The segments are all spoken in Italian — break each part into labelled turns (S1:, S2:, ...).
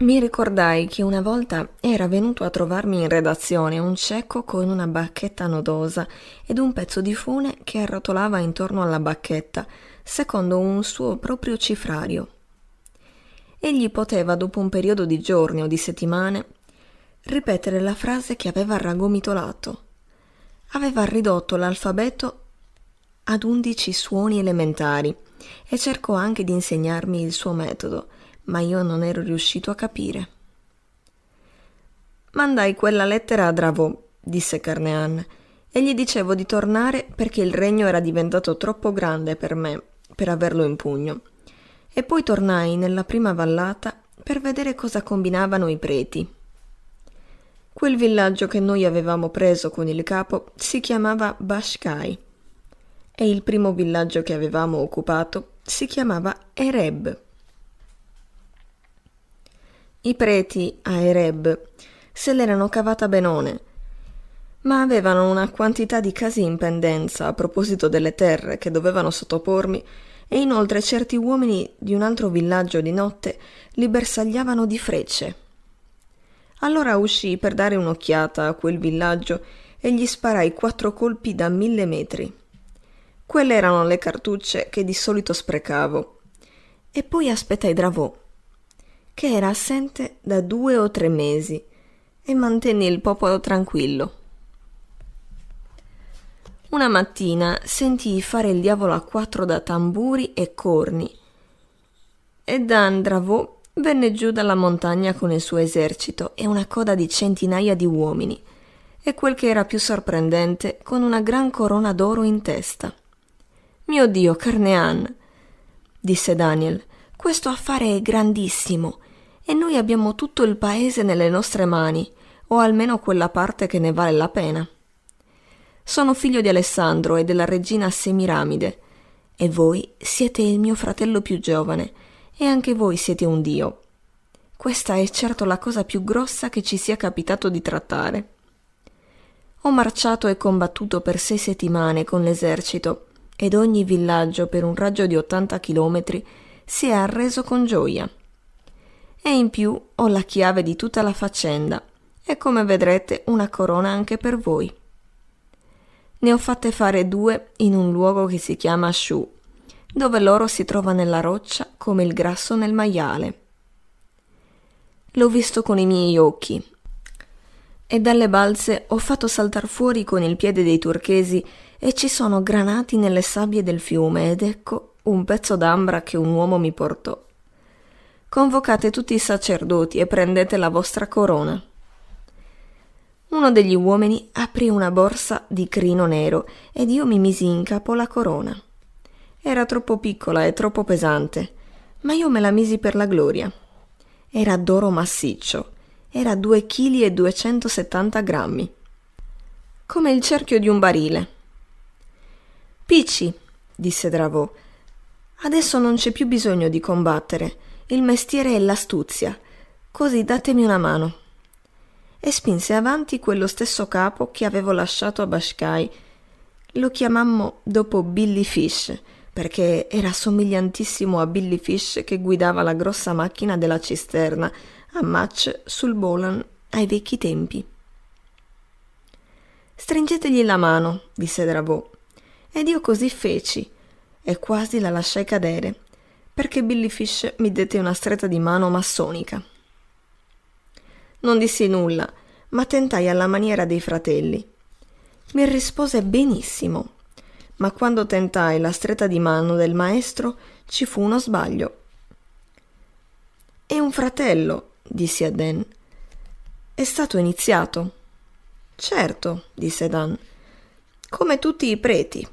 S1: Mi ricordai che una volta era venuto a trovarmi in redazione un cieco con una bacchetta nodosa ed un pezzo di fune che arrotolava intorno alla bacchetta, secondo un suo proprio cifrario. Egli poteva, dopo un periodo di giorni o di settimane, ripetere la frase che aveva raggomitolato. Aveva ridotto l'alfabeto ad undici suoni elementari e cercò anche di insegnarmi il suo metodo – ma io non ero riuscito a capire. Mandai quella lettera a Dravo, disse Carnean, e gli dicevo di tornare perché il regno era diventato troppo grande per me per averlo in pugno. E poi tornai nella prima vallata per vedere cosa combinavano i preti. Quel villaggio che noi avevamo preso con il capo si chiamava Bashkai e il primo villaggio che avevamo occupato si chiamava Ereb. I preti a Ereb se l'erano cavata benone, ma avevano una quantità di casi in pendenza a proposito delle terre che dovevano sottopormi e inoltre certi uomini di un altro villaggio di notte li bersagliavano di frecce. Allora uscii per dare un'occhiata a quel villaggio e gli sparai quattro colpi da mille metri. Quelle erano le cartucce che di solito sprecavo. E poi aspettai Dravò che era assente da due o tre mesi e mantenne il popolo tranquillo. Una mattina sentì fare il diavolo a quattro da tamburi e corni e Dan Dravot venne giù dalla montagna con il suo esercito e una coda di centinaia di uomini e quel che era più sorprendente con una gran corona d'oro in testa. Mio Dio, Carnean, disse Daniel, questo affare è grandissimo e noi abbiamo tutto il paese nelle nostre mani, o almeno quella parte che ne vale la pena. Sono figlio di Alessandro e della regina Semiramide, e voi siete il mio fratello più giovane, e anche voi siete un dio. Questa è certo la cosa più grossa che ci sia capitato di trattare. Ho marciato e combattuto per sei settimane con l'esercito, ed ogni villaggio per un raggio di 80 chilometri si è arreso con gioia e in più ho la chiave di tutta la faccenda e come vedrete una corona anche per voi. Ne ho fatte fare due in un luogo che si chiama Shu, dove l'oro si trova nella roccia come il grasso nel maiale. L'ho visto con i miei occhi e dalle balze ho fatto saltar fuori con il piede dei turchesi e ci sono granati nelle sabbie del fiume ed ecco un pezzo d'ambra che un uomo mi portò convocate tutti i sacerdoti e prendete la vostra corona. Uno degli uomini aprì una borsa di crino nero ed io mi misi in capo la corona. Era troppo piccola e troppo pesante, ma io me la misi per la gloria. Era d'oro massiccio, era 2 kg e 270 grammi, come il cerchio di un barile. Picci, disse Dravò, adesso non c'è più bisogno di combattere il mestiere è l'astuzia, così datemi una mano. E spinse avanti quello stesso capo che avevo lasciato a Bashkai. Lo chiamammo dopo Billy Fish, perché era somigliantissimo a Billy Fish che guidava la grossa macchina della cisterna a match sul Bolan ai vecchi tempi. Stringetegli la mano, disse Drabò. Ed io così feci, e quasi la lasciai cadere, perché Billy Fish mi dette una stretta di mano massonica. Non dissi nulla, ma tentai alla maniera dei fratelli. Mi rispose benissimo, ma quando tentai la stretta di mano del maestro ci fu uno sbaglio. È un fratello, dissi a Dan. È stato iniziato. Certo, disse Dan, come tutti i preti.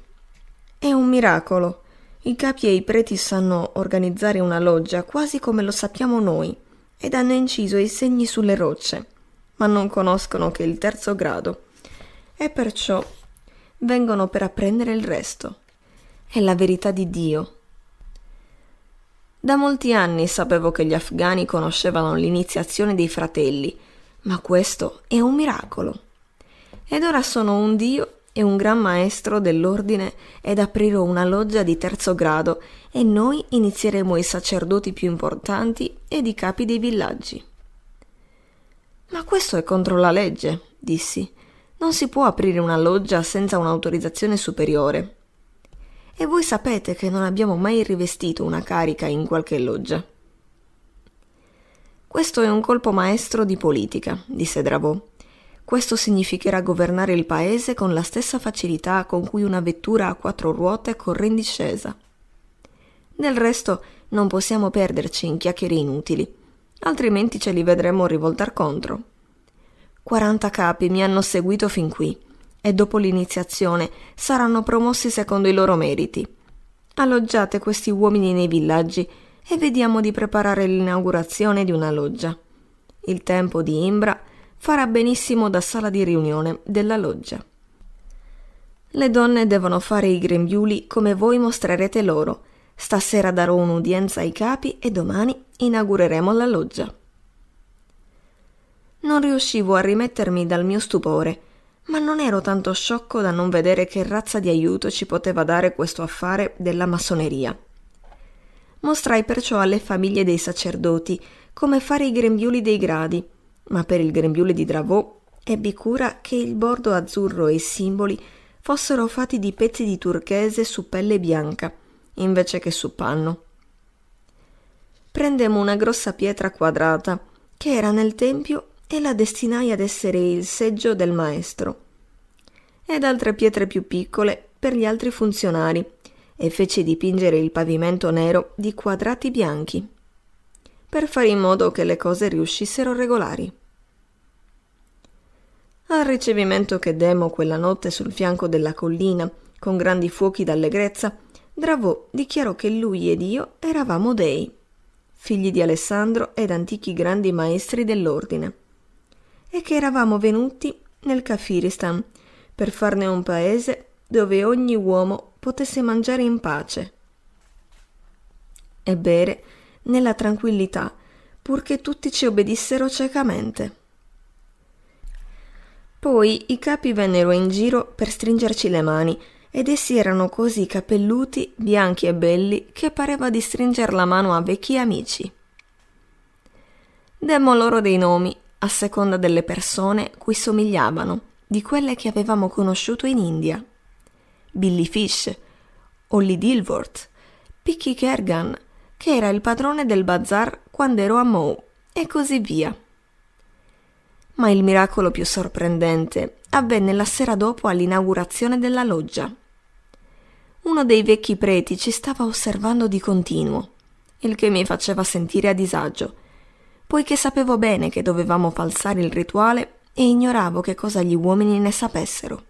S1: È un miracolo. I capi e i preti sanno organizzare una loggia quasi come lo sappiamo noi ed hanno inciso i segni sulle rocce, ma non conoscono che il terzo grado. E perciò vengono per apprendere il resto. È la verità di Dio. Da molti anni sapevo che gli afghani conoscevano l'iniziazione dei fratelli, ma questo è un miracolo. Ed ora sono un Dio e un gran maestro dell'ordine ed aprirò una loggia di terzo grado e noi inizieremo i sacerdoti più importanti ed i capi dei villaggi. Ma questo è contro la legge, dissi. Non si può aprire una loggia senza un'autorizzazione superiore. E voi sapete che non abbiamo mai rivestito una carica in qualche loggia. Questo è un colpo maestro di politica, disse Dravot. Questo significherà governare il paese con la stessa facilità con cui una vettura a quattro ruote corre in discesa. Nel resto non possiamo perderci in chiacchiere inutili, altrimenti ce li vedremo rivoltar contro. 40 capi mi hanno seguito fin qui e dopo l'iniziazione saranno promossi secondo i loro meriti. Alloggiate questi uomini nei villaggi e vediamo di preparare l'inaugurazione di una loggia. Il tempo di Imbra è farà benissimo da sala di riunione della loggia. Le donne devono fare i grembiuli come voi mostrerete loro. Stasera darò un'udienza ai capi e domani inaugureremo la loggia. Non riuscivo a rimettermi dal mio stupore, ma non ero tanto sciocco da non vedere che razza di aiuto ci poteva dare questo affare della massoneria. Mostrai perciò alle famiglie dei sacerdoti come fare i grembiuli dei gradi ma per il grembiule di Dravò ebbi cura che il bordo azzurro e i simboli fossero fatti di pezzi di turchese su pelle bianca, invece che su panno. Prendemmo una grossa pietra quadrata che era nel tempio e la destinai ad essere il seggio del maestro, ed altre pietre più piccole per gli altri funzionari, e feci dipingere il pavimento nero di quadrati bianchi per fare in modo che le cose riuscissero regolari. Al ricevimento che demo quella notte sul fianco della collina, con grandi fuochi d'allegrezza, Dravò dichiarò che lui ed io eravamo dei, figli di Alessandro ed antichi grandi maestri dell'ordine, e che eravamo venuti nel Kafiristan per farne un paese dove ogni uomo potesse mangiare in pace e bere nella tranquillità, purché tutti ci obbedissero ciecamente. Poi i capi vennero in giro per stringerci le mani, ed essi erano così capelluti, bianchi e belli, che pareva di stringer la mano a vecchi amici. Demmo loro dei nomi, a seconda delle persone cui somigliavano, di quelle che avevamo conosciuto in India. Billy Fish, Ollie Dilworth, Picky Kergan, che era il padrone del bazar quando ero a Mou, e così via. Ma il miracolo più sorprendente avvenne la sera dopo all'inaugurazione della loggia. Uno dei vecchi preti ci stava osservando di continuo, il che mi faceva sentire a disagio, poiché sapevo bene che dovevamo falsare il rituale e ignoravo che cosa gli uomini ne sapessero.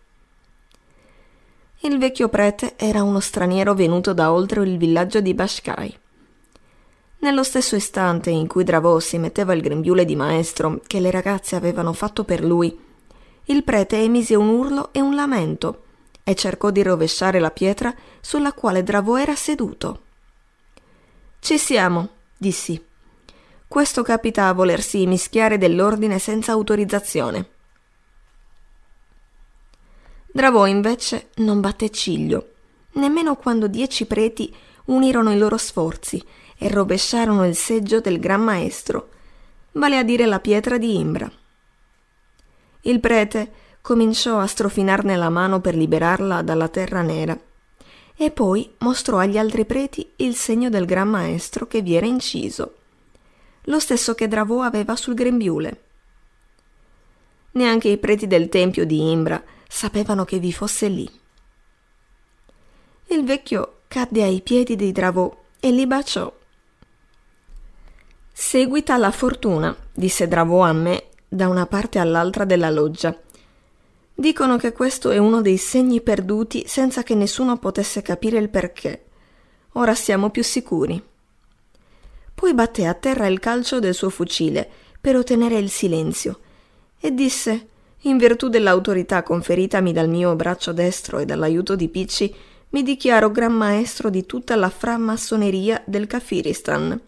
S1: Il vecchio prete era uno straniero venuto da oltre il villaggio di Bashkai nello stesso istante in cui Dravò si metteva il grembiule di maestro che le ragazze avevano fatto per lui, il prete emise un urlo e un lamento e cercò di rovesciare la pietra sulla quale Dravò era seduto. Ci siamo, dissi. Questo capita a volersi mischiare dell'ordine senza autorizzazione. Dravò invece non batté ciglio, nemmeno quando dieci preti unirono i loro sforzi e rovesciarono il seggio del Gran Maestro, vale a dire la pietra di Imbra. Il prete cominciò a strofinarne la mano per liberarla dalla terra nera e poi mostrò agli altri preti il segno del Gran Maestro che vi era inciso, lo stesso che Dravò aveva sul grembiule. Neanche i preti del tempio di Imbra sapevano che vi fosse lì. Il vecchio cadde ai piedi di Dravò e li baciò. Seguita la fortuna, disse Dravò a me da una parte all'altra della loggia. Dicono che questo è uno dei segni perduti senza che nessuno potesse capire il perché. Ora siamo più sicuri. Poi batté a terra il calcio del suo fucile per ottenere il silenzio e disse: In virtù dell'autorità conferitami dal mio braccio destro e dall'aiuto di Picci, mi dichiaro gran maestro di tutta la framassoneria del Kafiristan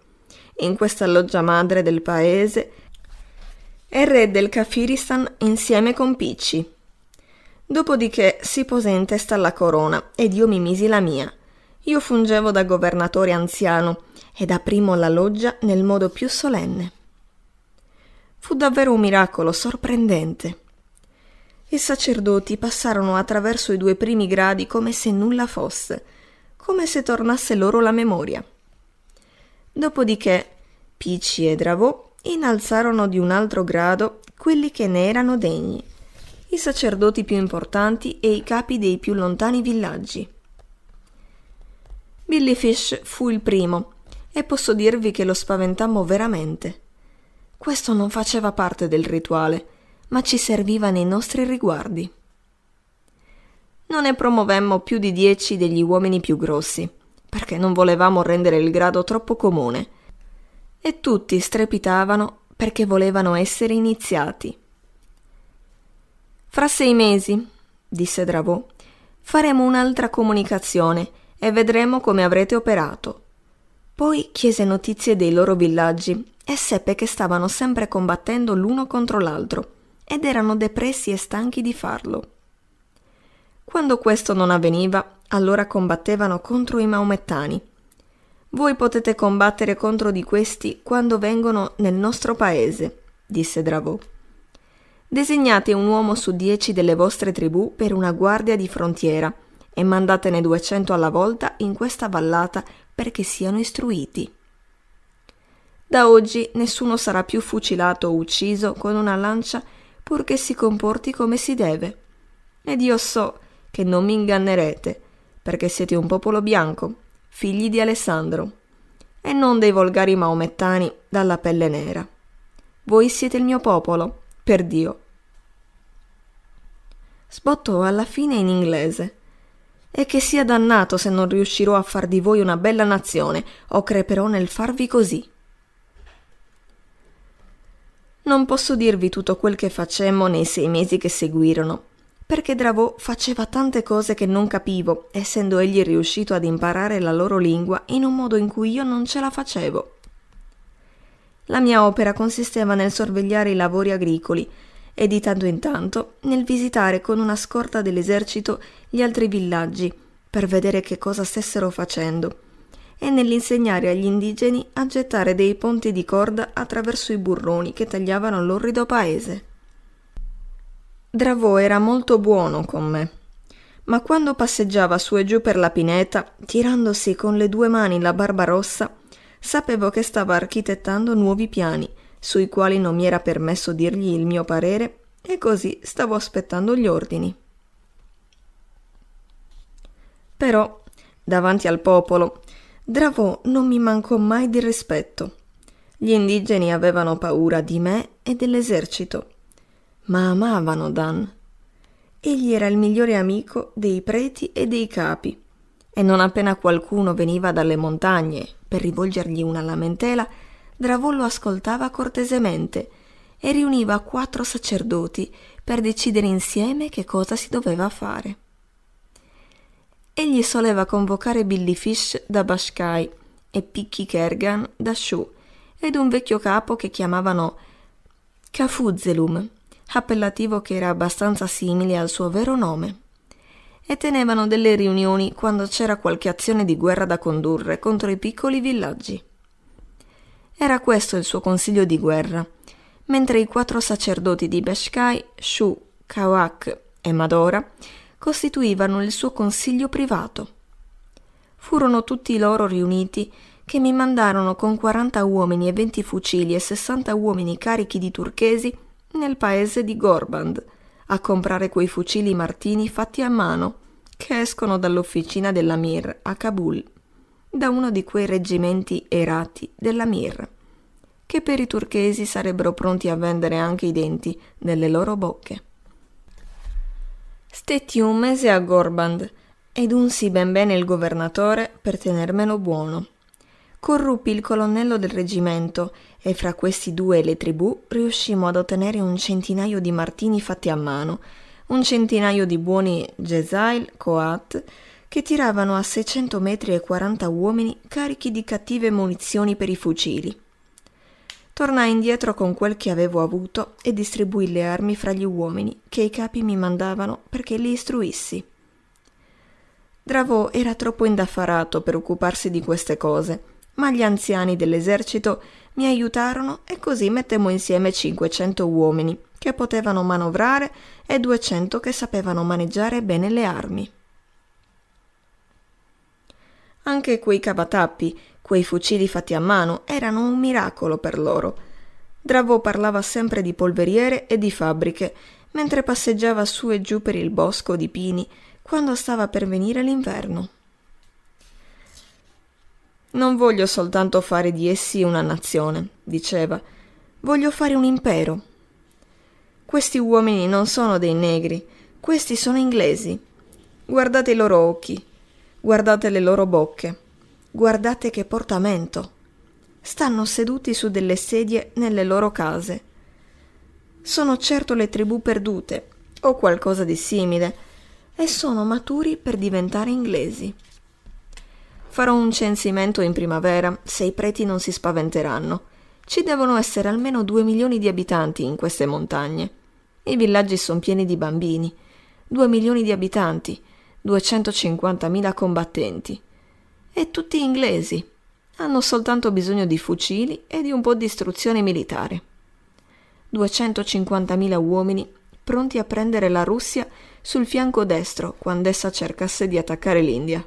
S1: in questa loggia madre del paese, è re del Kafiristan insieme con Picci. Dopodiché si pose in testa alla corona ed io mi misi la mia. Io fungevo da governatore anziano ed aprimo la loggia nel modo più solenne. Fu davvero un miracolo sorprendente. I sacerdoti passarono attraverso i due primi gradi come se nulla fosse, come se tornasse loro la memoria. Dopodiché Pici e Dravò innalzarono di un altro grado quelli che ne erano degni, i sacerdoti più importanti e i capi dei più lontani villaggi. Billy Fish fu il primo e posso dirvi che lo spaventammo veramente. Questo non faceva parte del rituale, ma ci serviva nei nostri riguardi. Non ne promovemmo più di dieci degli uomini più grossi, perché non volevamo rendere il grado troppo comune. E tutti strepitavano perché volevano essere iniziati. Fra sei mesi, disse Dravò, faremo un'altra comunicazione e vedremo come avrete operato. Poi chiese notizie dei loro villaggi e seppe che stavano sempre combattendo l'uno contro l'altro ed erano depressi e stanchi di farlo. Quando questo non avveniva, allora combattevano contro i maomettani. Voi potete combattere contro di questi quando vengono nel nostro paese, disse Dravò. Designate un uomo su dieci delle vostre tribù per una guardia di frontiera e mandatene duecento alla volta in questa vallata perché siano istruiti. Da oggi nessuno sarà più fucilato o ucciso con una lancia purché si comporti come si deve. Ed io so che non mi ingannerete, perché siete un popolo bianco, figli di Alessandro, e non dei volgari maomettani dalla pelle nera. Voi siete il mio popolo, per Dio. Sbottò alla fine in inglese. E che sia dannato se non riuscirò a far di voi una bella nazione, o creperò nel farvi così. Non posso dirvi tutto quel che facemmo nei sei mesi che seguirono, perché Dravò faceva tante cose che non capivo, essendo egli riuscito ad imparare la loro lingua in un modo in cui io non ce la facevo. La mia opera consisteva nel sorvegliare i lavori agricoli e di tanto in tanto nel visitare con una scorta dell'esercito gli altri villaggi per vedere che cosa stessero facendo e nell'insegnare agli indigeni a gettare dei ponti di corda attraverso i burroni che tagliavano l'orrido paese. Dravo era molto buono con me, ma quando passeggiava su e giù per la pineta, tirandosi con le due mani la barba rossa, sapevo che stava architettando nuovi piani, sui quali non mi era permesso dirgli il mio parere, e così stavo aspettando gli ordini. Però, davanti al popolo, Dravò non mi mancò mai di rispetto. Gli indigeni avevano paura di me e dell'esercito, ma amavano Dan. Egli era il migliore amico dei preti e dei capi, e non appena qualcuno veniva dalle montagne per rivolgergli una lamentela, Dravon lo ascoltava cortesemente e riuniva quattro sacerdoti per decidere insieme che cosa si doveva fare. Egli soleva convocare Billy Fish da Bashkai e Picchi Kergan da Shu ed un vecchio capo che chiamavano Cafuzelum, appellativo che era abbastanza simile al suo vero nome. E tenevano delle riunioni quando c'era qualche azione di guerra da condurre contro i piccoli villaggi. Era questo il suo consiglio di guerra, mentre i quattro sacerdoti di Beshkai, Shu, Kawak e Madora costituivano il suo consiglio privato. Furono tutti loro riuniti che mi mandarono con 40 uomini e 20 fucili e 60 uomini carichi di turchesi nel paese di Gorband, a comprare quei fucili Martini fatti a mano che escono dall'officina dell'Amir a Kabul, da uno di quei reggimenti erati dell'Amir, che per i turchesi sarebbero pronti a vendere anche i denti nelle loro bocche. Stetti un mese a Gorband ed unsi ben bene il governatore per tenermelo buono. Corruppi il colonnello del reggimento e fra questi due e le tribù riuscimmo ad ottenere un centinaio di martini fatti a mano, un centinaio di buoni Gesail Coat che tiravano a 600 metri e 40 uomini carichi di cattive munizioni per i fucili. Tornai indietro con quel che avevo avuto e distribuì le armi fra gli uomini che i capi mi mandavano perché li istruissi. Dravò era troppo indaffarato per occuparsi di queste cose, ma gli anziani dell'esercito mi aiutarono e così mettemmo insieme 500 uomini che potevano manovrare e 200 che sapevano maneggiare bene le armi. Anche quei cavatappi, quei fucili fatti a mano, erano un miracolo per loro. Dravò parlava sempre di polveriere e di fabbriche, mentre passeggiava su e giù per il bosco di pini, quando stava per venire l'inverno. Non voglio soltanto fare di essi una nazione, diceva, voglio fare un impero. Questi uomini non sono dei negri, questi sono inglesi. Guardate i loro occhi, guardate le loro bocche, guardate che portamento. Stanno seduti su delle sedie nelle loro case. Sono certo le tribù perdute, o qualcosa di simile, e sono maturi per diventare inglesi. Farò un censimento in primavera, se i preti non si spaventeranno. Ci devono essere almeno due milioni di abitanti in queste montagne. I villaggi sono pieni di bambini. Due milioni di abitanti, 250.000 combattenti. E tutti inglesi. Hanno soltanto bisogno di fucili e di un po' di istruzione militare. 250.000 uomini pronti a prendere la Russia sul fianco destro quando essa cercasse di attaccare l'India.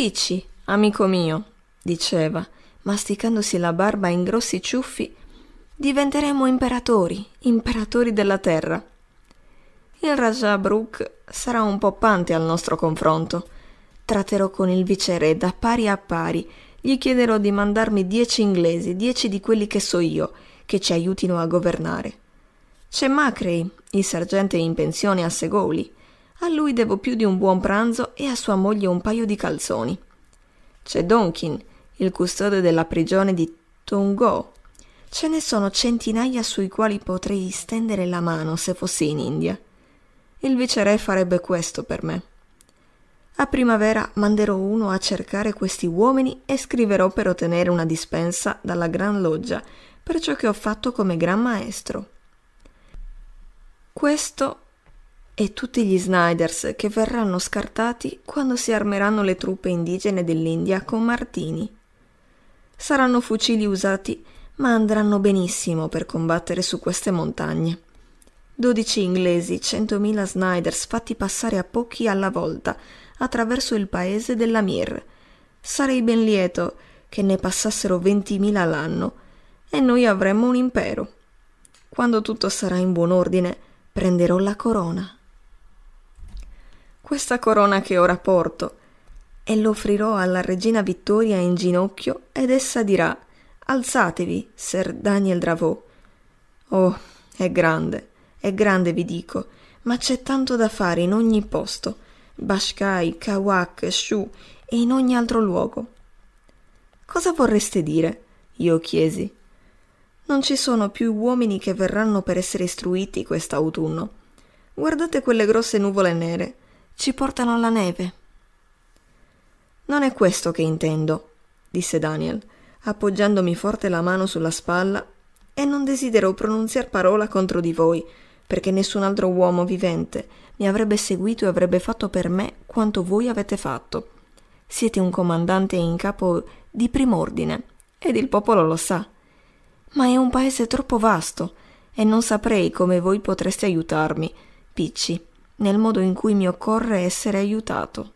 S1: Picci, amico mio, diceva, masticandosi la barba in grossi ciuffi, diventeremo imperatori, imperatori della terra. Il Raja Brook sarà un po' pante al nostro confronto. Tratterò con il viceré da pari a pari. Gli chiederò di mandarmi dieci inglesi, dieci di quelli che so io, che ci aiutino a governare. C'è Macrey, il sergente in pensione a Segoli, a lui devo più di un buon pranzo e a sua moglie un paio di calzoni. C'è Donkin, il custode della prigione di Tongo. Ce ne sono centinaia sui quali potrei stendere la mano se fossi in India. Il viceré farebbe questo per me. A primavera manderò uno a cercare questi uomini e scriverò per ottenere una dispensa dalla Gran Loggia per ciò che ho fatto come Gran Maestro. Questo e tutti gli Snyders che verranno scartati quando si armeranno le truppe indigene dell'India con martini. Saranno fucili usati, ma andranno benissimo per combattere su queste montagne. 12 inglesi, 100.000 Snyders fatti passare a pochi alla volta attraverso il paese della Mir. Sarei ben lieto che ne passassero 20.000 all'anno e noi avremmo un impero. Quando tutto sarà in buon ordine, prenderò la corona questa corona che ora porto, e l'offrirò alla regina Vittoria in ginocchio, ed essa dirà Alzatevi, Sir Daniel Dravò. Oh, è grande, è grande, vi dico, ma c'è tanto da fare in ogni posto, Bashkai, Kawak, Shu e in ogni altro luogo. Cosa vorreste dire? io chiesi. Non ci sono più uomini che verranno per essere istruiti quest'autunno. Guardate quelle grosse nuvole nere ci portano alla neve. Non è questo che intendo, disse Daniel, appoggiandomi forte la mano sulla spalla, e non desidero pronunziar parola contro di voi, perché nessun altro uomo vivente mi avrebbe seguito e avrebbe fatto per me quanto voi avete fatto. Siete un comandante in capo di prim'ordine, ed il popolo lo sa. Ma è un paese troppo vasto, e non saprei come voi potreste aiutarmi, Picci nel modo in cui mi occorre essere aiutato.